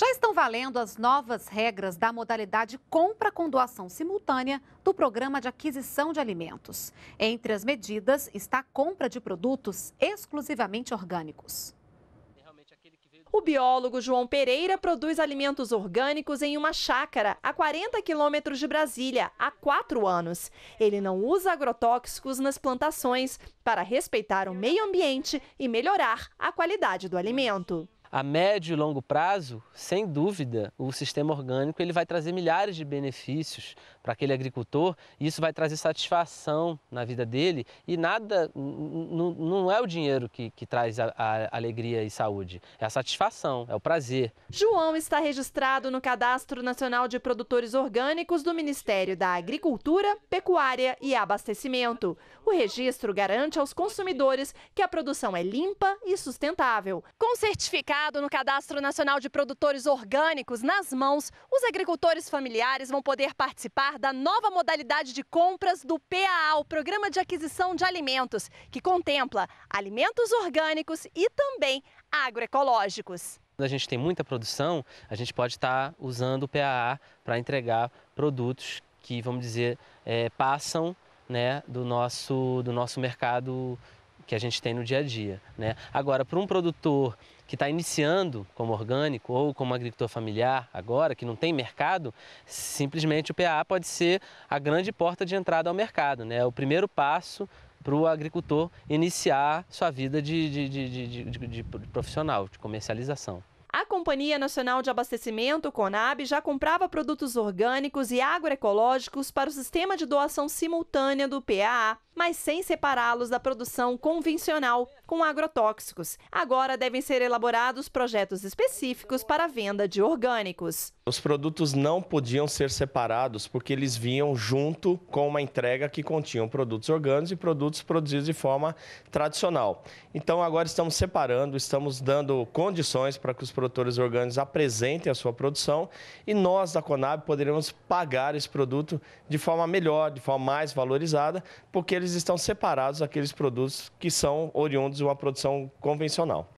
Já estão valendo as novas regras da modalidade compra com doação simultânea do Programa de Aquisição de Alimentos. Entre as medidas está a compra de produtos exclusivamente orgânicos. O biólogo João Pereira produz alimentos orgânicos em uma chácara a 40 quilômetros de Brasília há quatro anos. Ele não usa agrotóxicos nas plantações para respeitar o meio ambiente e melhorar a qualidade do alimento a médio e longo prazo, sem dúvida, o sistema orgânico ele vai trazer milhares de benefícios para aquele agricultor e isso vai trazer satisfação na vida dele e nada, não é o dinheiro que, que traz a, a alegria e saúde, é a satisfação, é o prazer. João está registrado no Cadastro Nacional de Produtores Orgânicos do Ministério da Agricultura, Pecuária e Abastecimento. O registro garante aos consumidores que a produção é limpa e sustentável. Com certificado registrado no Cadastro Nacional de Produtores Orgânicos nas mãos, os agricultores familiares vão poder participar da nova modalidade de compras do PAA, o Programa de Aquisição de Alimentos, que contempla alimentos orgânicos e também agroecológicos. Quando a gente tem muita produção, a gente pode estar usando o PAA para entregar produtos que, vamos dizer, é, passam né, do, nosso, do nosso mercado que a gente tem no dia a dia. Né? Agora, para um produtor que está iniciando como orgânico ou como agricultor familiar agora, que não tem mercado, simplesmente o PA pode ser a grande porta de entrada ao mercado, né? É o primeiro passo para o agricultor iniciar sua vida de, de, de, de profissional, de comercialização. Companhia Nacional de Abastecimento, CONAB, já comprava produtos orgânicos e agroecológicos para o sistema de doação simultânea do PAA, mas sem separá-los da produção convencional com agrotóxicos. Agora devem ser elaborados projetos específicos para a venda de orgânicos. Os produtos não podiam ser separados porque eles vinham junto com uma entrega que continham produtos orgânicos e produtos produzidos de forma tradicional. Então agora estamos separando, estamos dando condições para que os produtos produtores orgânicos apresentem a sua produção e nós da Conab poderemos pagar esse produto de forma melhor, de forma mais valorizada, porque eles estão separados daqueles produtos que são oriundos de uma produção convencional.